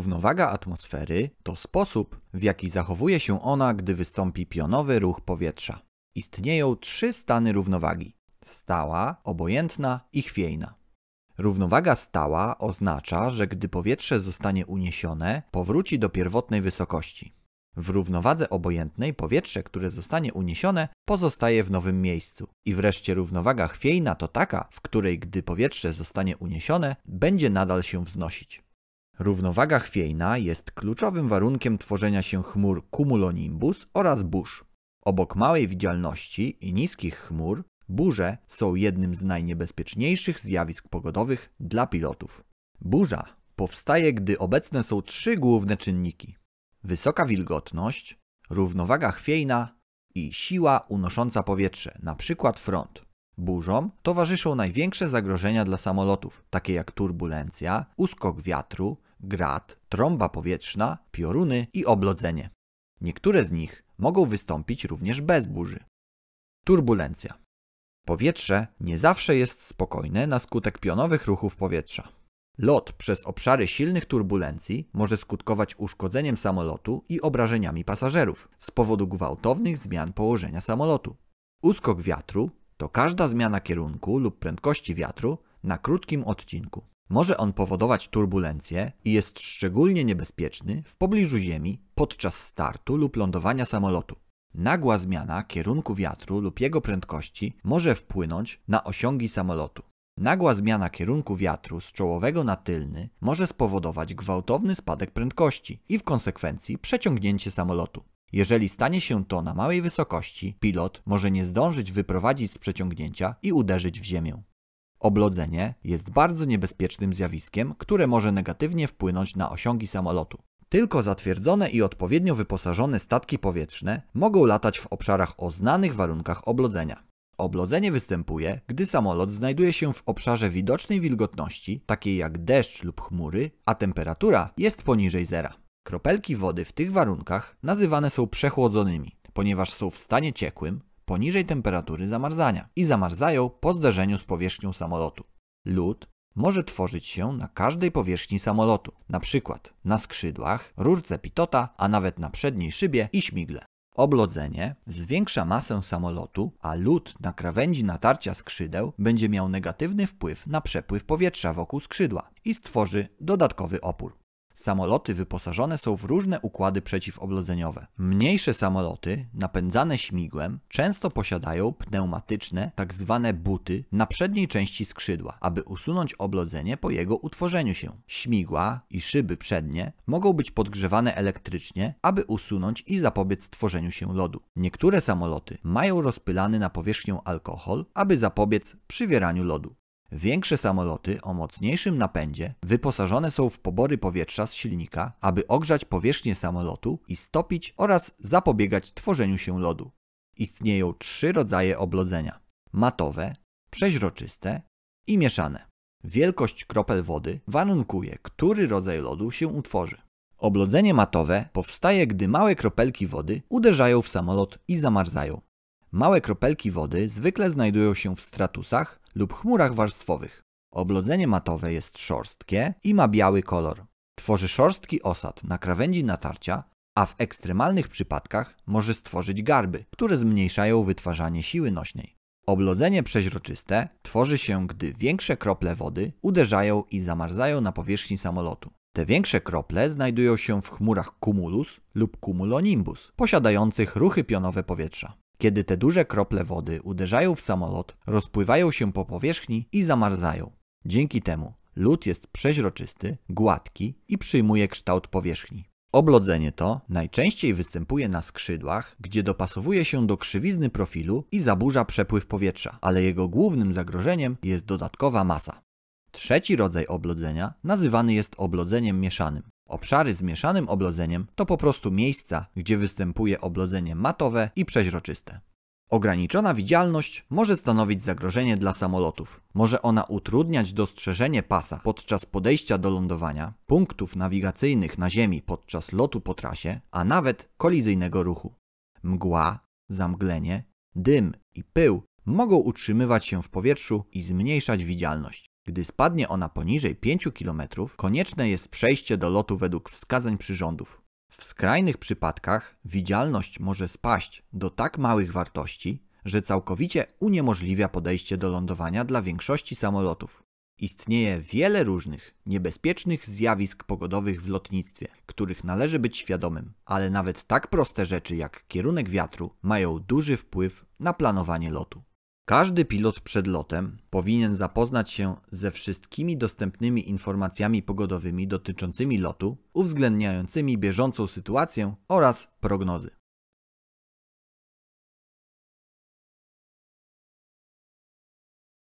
Równowaga atmosfery to sposób, w jaki zachowuje się ona, gdy wystąpi pionowy ruch powietrza. Istnieją trzy stany równowagi: stała, obojętna i chwiejna. Równowaga stała oznacza, że gdy powietrze zostanie uniesione, powróci do pierwotnej wysokości. W równowadze obojętnej powietrze, które zostanie uniesione, pozostaje w nowym miejscu. I wreszcie równowaga chwiejna to taka, w której gdy powietrze zostanie uniesione, będzie nadal się wznosić. Równowaga chwiejna jest kluczowym warunkiem tworzenia się chmur cumulonimbus oraz burz. Obok małej widzialności i niskich chmur, burze są jednym z najniebezpieczniejszych zjawisk pogodowych dla pilotów. Burza powstaje, gdy obecne są trzy główne czynniki: wysoka wilgotność, równowaga chwiejna i siła unosząca powietrze, np. front. Burzom towarzyszą największe zagrożenia dla samolotów, takie jak turbulencja, uskok wiatru, Grat, trąba powietrzna, pioruny i oblodzenie. Niektóre z nich mogą wystąpić również bez burzy. Turbulencja. Powietrze nie zawsze jest spokojne na skutek pionowych ruchów powietrza. Lot przez obszary silnych turbulencji może skutkować uszkodzeniem samolotu i obrażeniami pasażerów z powodu gwałtownych zmian położenia samolotu. Uskok wiatru to każda zmiana kierunku lub prędkości wiatru na krótkim odcinku. Może on powodować turbulencje i jest szczególnie niebezpieczny w pobliżu Ziemi podczas startu lub lądowania samolotu. Nagła zmiana kierunku wiatru lub jego prędkości może wpłynąć na osiągi samolotu. Nagła zmiana kierunku wiatru z czołowego na tylny może spowodować gwałtowny spadek prędkości i w konsekwencji przeciągnięcie samolotu. Jeżeli stanie się to na małej wysokości, pilot może nie zdążyć wyprowadzić z przeciągnięcia i uderzyć w ziemię. Oblodzenie jest bardzo niebezpiecznym zjawiskiem, które może negatywnie wpłynąć na osiągi samolotu. Tylko zatwierdzone i odpowiednio wyposażone statki powietrzne mogą latać w obszarach o znanych warunkach oblodzenia. Oblodzenie występuje, gdy samolot znajduje się w obszarze widocznej wilgotności, takiej jak deszcz lub chmury, a temperatura jest poniżej zera. Kropelki wody w tych warunkach nazywane są przechłodzonymi, ponieważ są w stanie ciekłym, poniżej temperatury zamarzania i zamarzają po zderzeniu z powierzchnią samolotu. Lód może tworzyć się na każdej powierzchni samolotu, np. na skrzydłach, rurce pitota, a nawet na przedniej szybie i śmigle. Oblodzenie zwiększa masę samolotu, a lód na krawędzi natarcia skrzydeł będzie miał negatywny wpływ na przepływ powietrza wokół skrzydła i stworzy dodatkowy opór. Samoloty wyposażone są w różne układy przeciwoblodzeniowe. Mniejsze samoloty, napędzane śmigłem, często posiadają pneumatyczne, tak zwane buty, na przedniej części skrzydła, aby usunąć oblodzenie po jego utworzeniu się. Śmigła i szyby przednie mogą być podgrzewane elektrycznie, aby usunąć i zapobiec tworzeniu się lodu. Niektóre samoloty mają rozpylany na powierzchnię alkohol, aby zapobiec przywieraniu lodu. Większe samoloty o mocniejszym napędzie wyposażone są w pobory powietrza z silnika, aby ogrzać powierzchnię samolotu i stopić oraz zapobiegać tworzeniu się lodu. Istnieją trzy rodzaje oblodzenia: matowe, przeźroczyste i mieszane. Wielkość kropel wody warunkuje, który rodzaj lodu się utworzy. Oblodzenie matowe powstaje, gdy małe kropelki wody uderzają w samolot i zamarzają. Małe kropelki wody zwykle znajdują się w stratusach lub chmurach warstwowych. Oblodzenie matowe jest szorstkie i ma biały kolor. Tworzy szorstki osad na krawędzi natarcia, a w ekstremalnych przypadkach może stworzyć garby, które zmniejszają wytwarzanie siły nośnej. Oblodzenie przeźroczyste tworzy się, gdy większe krople wody uderzają i zamarzają na powierzchni samolotu. Te większe krople znajdują się w chmurach cumulus lub cumulonimbus, posiadających ruchy pionowe powietrza. Kiedy te duże krople wody uderzają w samolot, rozpływają się po powierzchni i zamarzają. Dzięki temu lód jest przeźroczysty, gładki i przyjmuje kształt powierzchni. Oblodzenie to najczęściej występuje na skrzydłach, gdzie dopasowuje się do krzywizny profilu i zaburza przepływ powietrza, ale jego głównym zagrożeniem jest dodatkowa masa. Trzeci rodzaj oblodzenia nazywany jest oblodzeniem mieszanym. Obszary z mieszanym oblodzeniem to po prostu miejsca, gdzie występuje oblodzenie matowe i przeźroczyste. Ograniczona widzialność może stanowić zagrożenie dla samolotów. Może ona utrudniać dostrzeżenie pasa podczas podejścia do lądowania, punktów nawigacyjnych na Ziemi podczas lotu po trasie, a nawet kolizyjnego ruchu. Mgła, zamglenie, dym i pył mogą utrzymywać się w powietrzu i zmniejszać widzialność. Gdy spadnie ona poniżej 5 km, konieczne jest przejście do lotu według wskazań przyrządów. W skrajnych przypadkach widzialność może spaść do tak małych wartości, że całkowicie uniemożliwia podejście do lądowania dla większości samolotów. Istnieje wiele różnych niebezpiecznych zjawisk pogodowych w lotnictwie, których należy być świadomym, ale nawet tak proste rzeczy jak kierunek wiatru mają duży wpływ na planowanie lotu. Każdy pilot przed lotem powinien zapoznać się ze wszystkimi dostępnymi informacjami pogodowymi dotyczącymi lotu, uwzględniającymi bieżącą sytuację oraz prognozy.